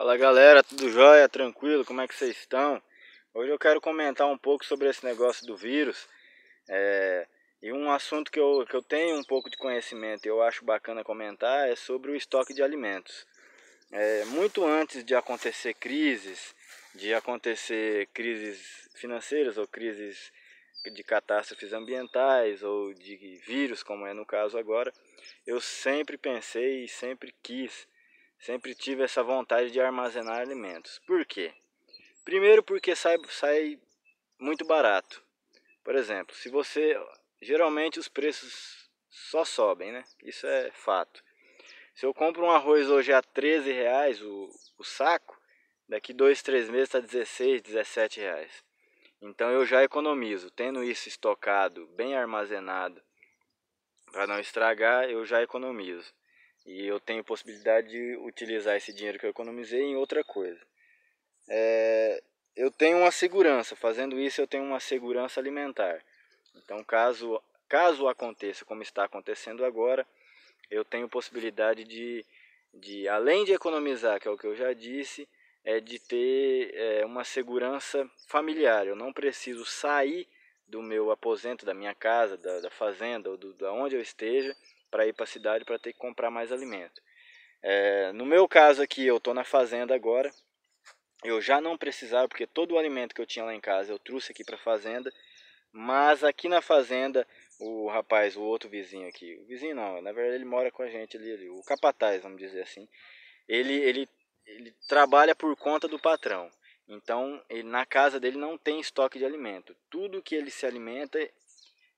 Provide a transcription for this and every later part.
Fala galera, tudo jóia? Tranquilo? Como é que vocês estão? Hoje eu quero comentar um pouco sobre esse negócio do vírus é, e um assunto que eu, que eu tenho um pouco de conhecimento e eu acho bacana comentar é sobre o estoque de alimentos. É, muito antes de acontecer crises, de acontecer crises financeiras ou crises de catástrofes ambientais ou de vírus, como é no caso agora, eu sempre pensei e sempre quis Sempre tive essa vontade de armazenar alimentos. Por quê? Primeiro porque sai, sai muito barato. Por exemplo, se você. Geralmente os preços só sobem, né? Isso é fato. Se eu compro um arroz hoje a 13 reais o, o saco, daqui dois, três meses está 16, 17 reais. Então eu já economizo. Tendo isso estocado, bem armazenado, para não estragar, eu já economizo. E eu tenho possibilidade de utilizar esse dinheiro que eu economizei em outra coisa. É, eu tenho uma segurança, fazendo isso eu tenho uma segurança alimentar. Então, caso, caso aconteça como está acontecendo agora, eu tenho possibilidade de, de além de economizar, que é o que eu já disse, é de ter é, uma segurança familiar. Eu não preciso sair do meu aposento, da minha casa, da, da fazenda ou de da onde eu esteja para ir para a cidade para ter que comprar mais alimento. É, no meu caso aqui, eu estou na fazenda agora. Eu já não precisava, porque todo o alimento que eu tinha lá em casa eu trouxe aqui para a fazenda. Mas aqui na fazenda, o rapaz, o outro vizinho aqui, o vizinho não, na verdade ele mora com a gente ali, ali o capataz, vamos dizer assim, ele, ele, ele trabalha por conta do patrão. Então, ele, na casa dele não tem estoque de alimento. Tudo que ele se alimenta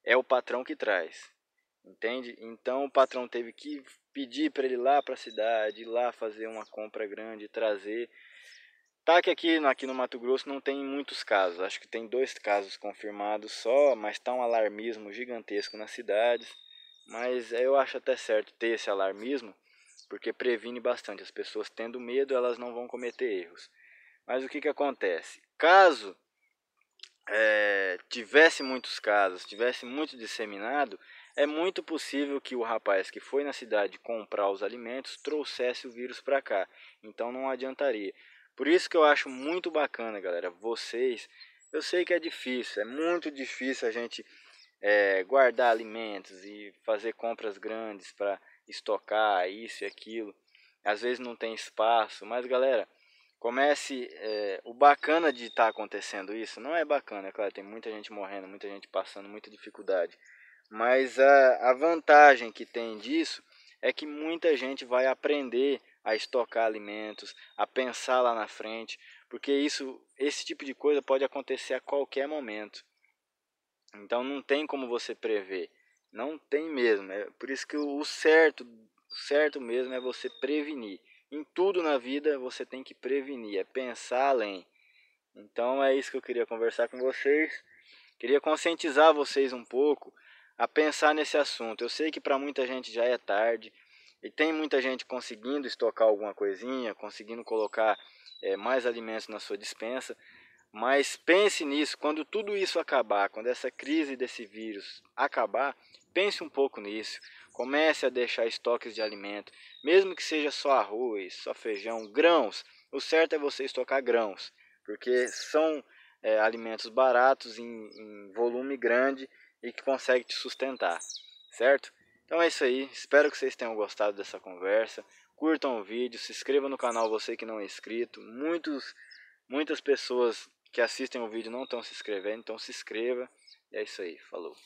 é o patrão que traz entende? Então o patrão teve que pedir para ele ir lá para a cidade, ir lá fazer uma compra grande, trazer. Tá que aqui, aqui no Mato Grosso não tem muitos casos, acho que tem dois casos confirmados só, mas tá um alarmismo gigantesco nas cidades. Mas eu acho até certo ter esse alarmismo, porque previne bastante. As pessoas tendo medo, elas não vão cometer erros. Mas o que, que acontece? Caso é, tivesse muitos casos, tivesse muito disseminado, é muito possível que o rapaz que foi na cidade comprar os alimentos trouxesse o vírus para cá, então não adiantaria. Por isso que eu acho muito bacana, galera, vocês. Eu sei que é difícil, é muito difícil a gente é, guardar alimentos e fazer compras grandes para estocar isso e aquilo. Às vezes não tem espaço, mas galera, comece. É, o bacana de estar tá acontecendo isso não é bacana, é claro, tem muita gente morrendo, muita gente passando muita dificuldade. Mas a, a vantagem que tem disso é que muita gente vai aprender a estocar alimentos, a pensar lá na frente, porque isso, esse tipo de coisa pode acontecer a qualquer momento. Então não tem como você prever, não tem mesmo. É por isso que o certo, o certo mesmo é você prevenir. Em tudo na vida você tem que prevenir, é pensar além. Então é isso que eu queria conversar com vocês. Queria conscientizar vocês um pouco a pensar nesse assunto. Eu sei que para muita gente já é tarde e tem muita gente conseguindo estocar alguma coisinha, conseguindo colocar é, mais alimentos na sua dispensa, mas pense nisso, quando tudo isso acabar, quando essa crise desse vírus acabar, pense um pouco nisso. Comece a deixar estoques de alimento, mesmo que seja só arroz, só feijão, grãos. O certo é você estocar grãos, porque são é, alimentos baratos em, em volume grande e que consegue te sustentar, certo? Então é isso aí, espero que vocês tenham gostado dessa conversa. Curtam o vídeo, se inscreva no canal você que não é inscrito. Muitos, muitas pessoas que assistem o vídeo não estão se inscrevendo, então se inscreva. E é isso aí, falou.